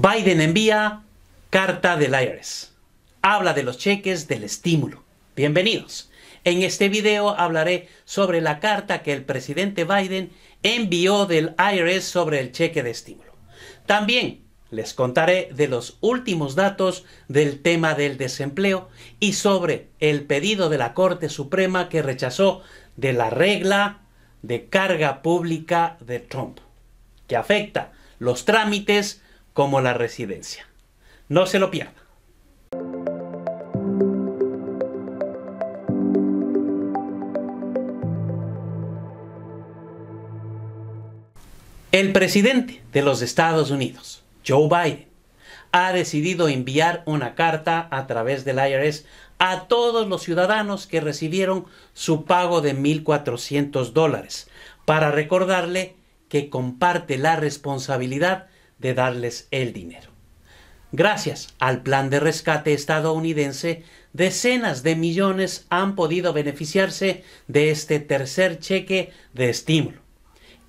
Biden envía carta del IRS. Habla de los cheques del estímulo. Bienvenidos. En este video hablaré sobre la carta que el presidente Biden envió del IRS sobre el cheque de estímulo. También les contaré de los últimos datos del tema del desempleo y sobre el pedido de la Corte Suprema que rechazó de la regla de carga pública de Trump, que afecta los trámites como la residencia. No se lo pierda. El presidente de los Estados Unidos, Joe Biden, ha decidido enviar una carta a través del IRS a todos los ciudadanos que recibieron su pago de 1.400 dólares para recordarle que comparte la responsabilidad de darles el dinero. Gracias al plan de rescate estadounidense, decenas de millones han podido beneficiarse de este tercer cheque de estímulo.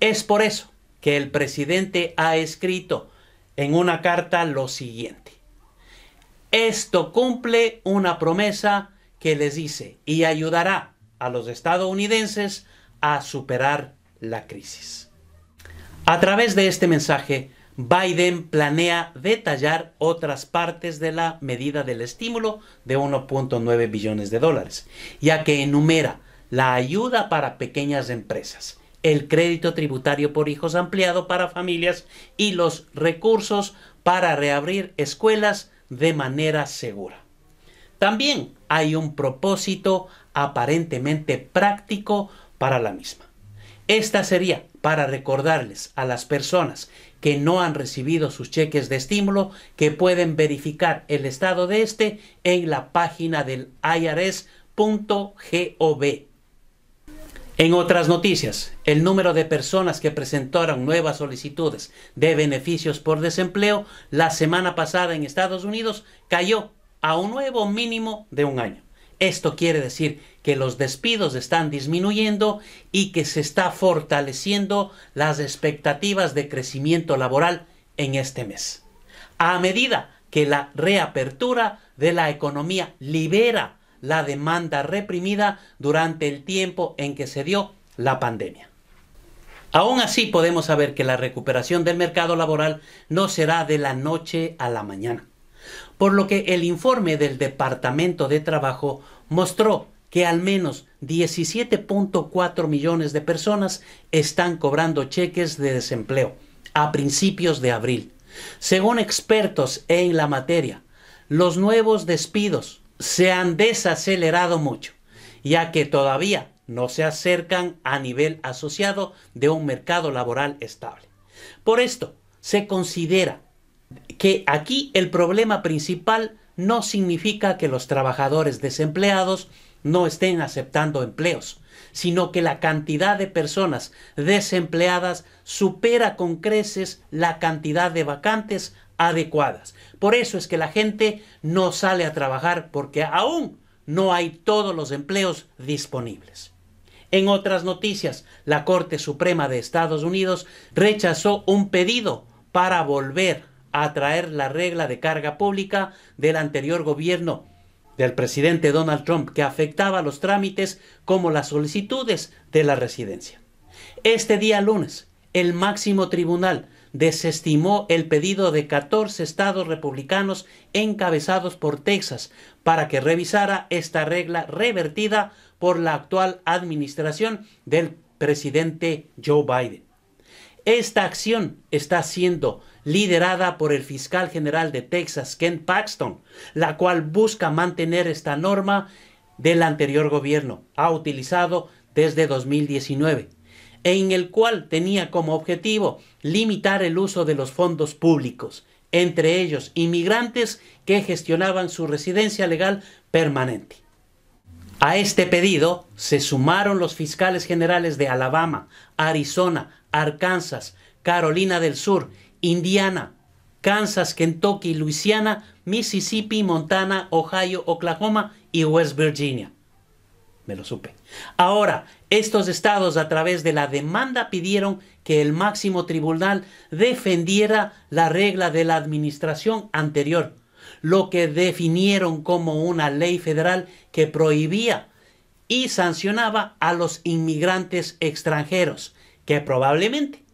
Es por eso que el presidente ha escrito en una carta lo siguiente. Esto cumple una promesa que les dice y ayudará a los estadounidenses a superar la crisis. A través de este mensaje, Biden planea detallar otras partes de la medida del estímulo de 1.9 billones de dólares, ya que enumera la ayuda para pequeñas empresas, el crédito tributario por hijos ampliado para familias y los recursos para reabrir escuelas de manera segura. También hay un propósito aparentemente práctico para la misma. Esta sería para recordarles a las personas que no han recibido sus cheques de estímulo que pueden verificar el estado de este en la página del irs.gov. En otras noticias, el número de personas que presentaron nuevas solicitudes de beneficios por desempleo la semana pasada en Estados Unidos cayó a un nuevo mínimo de un año. Esto quiere decir que los despidos están disminuyendo y que se está fortaleciendo las expectativas de crecimiento laboral en este mes. A medida que la reapertura de la economía libera la demanda reprimida durante el tiempo en que se dio la pandemia. Aún así podemos saber que la recuperación del mercado laboral no será de la noche a la mañana, por lo que el informe del Departamento de Trabajo mostró que al menos 17.4 millones de personas están cobrando cheques de desempleo a principios de abril. Según expertos en la materia, los nuevos despidos se han desacelerado mucho, ya que todavía no se acercan a nivel asociado de un mercado laboral estable. Por esto, se considera que aquí el problema principal no significa que los trabajadores desempleados no estén aceptando empleos, sino que la cantidad de personas desempleadas supera con creces la cantidad de vacantes adecuadas. Por eso es que la gente no sale a trabajar porque aún no hay todos los empleos disponibles. En otras noticias, la Corte Suprema de Estados Unidos rechazó un pedido para volver a traer la regla de carga pública del anterior gobierno del presidente Donald Trump que afectaba los trámites como las solicitudes de la residencia. Este día lunes, el máximo tribunal desestimó el pedido de 14 estados republicanos encabezados por Texas para que revisara esta regla revertida por la actual administración del presidente Joe Biden. Esta acción está siendo liderada por el fiscal general de Texas, Ken Paxton, la cual busca mantener esta norma del anterior gobierno, ha utilizado desde 2019, en el cual tenía como objetivo limitar el uso de los fondos públicos, entre ellos inmigrantes que gestionaban su residencia legal permanente. A este pedido se sumaron los fiscales generales de Alabama, Arizona, Arkansas, Carolina del Sur, Indiana, Kansas, Kentucky, Luisiana, Mississippi, Montana, Ohio, Oklahoma y West Virginia. Me lo supe. Ahora, estos estados a través de la demanda pidieron que el máximo tribunal defendiera la regla de la administración anterior, lo que definieron como una ley federal que prohibía y sancionaba a los inmigrantes extranjeros, que probablemente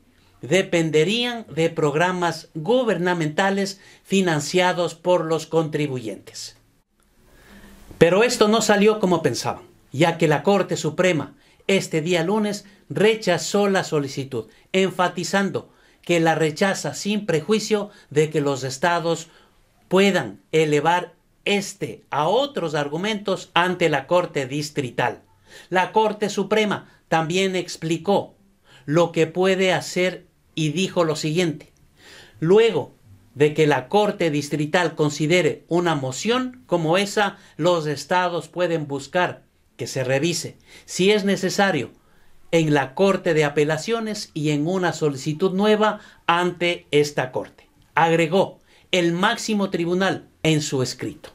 dependerían de programas gubernamentales financiados por los contribuyentes. Pero esto no salió como pensaban, ya que la Corte Suprema este día lunes rechazó la solicitud, enfatizando que la rechaza sin prejuicio de que los estados puedan elevar este a otros argumentos ante la Corte Distrital. La Corte Suprema también explicó lo que puede hacer y dijo lo siguiente. Luego de que la Corte Distrital considere una moción como esa, los estados pueden buscar que se revise, si es necesario, en la Corte de Apelaciones y en una solicitud nueva ante esta Corte. Agregó, el máximo tribunal en su escrito.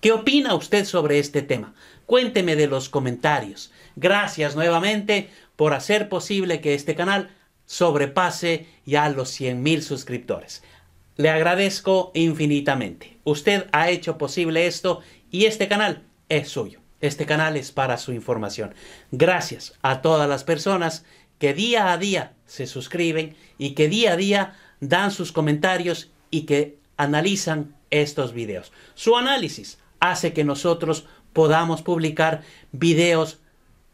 ¿Qué opina usted sobre este tema? Cuénteme de los comentarios. Gracias nuevamente por hacer posible que este canal sobrepase ya los 100.000 suscriptores. Le agradezco infinitamente. Usted ha hecho posible esto y este canal es suyo. Este canal es para su información. Gracias a todas las personas que día a día se suscriben y que día a día dan sus comentarios y que analizan estos videos. Su análisis hace que nosotros podamos publicar videos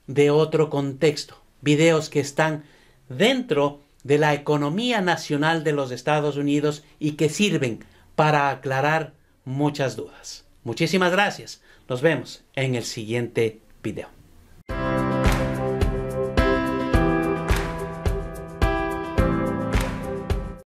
de otro contexto, videos que están dentro de la economía nacional de los Estados Unidos y que sirven para aclarar muchas dudas. Muchísimas gracias. Nos vemos en el siguiente video.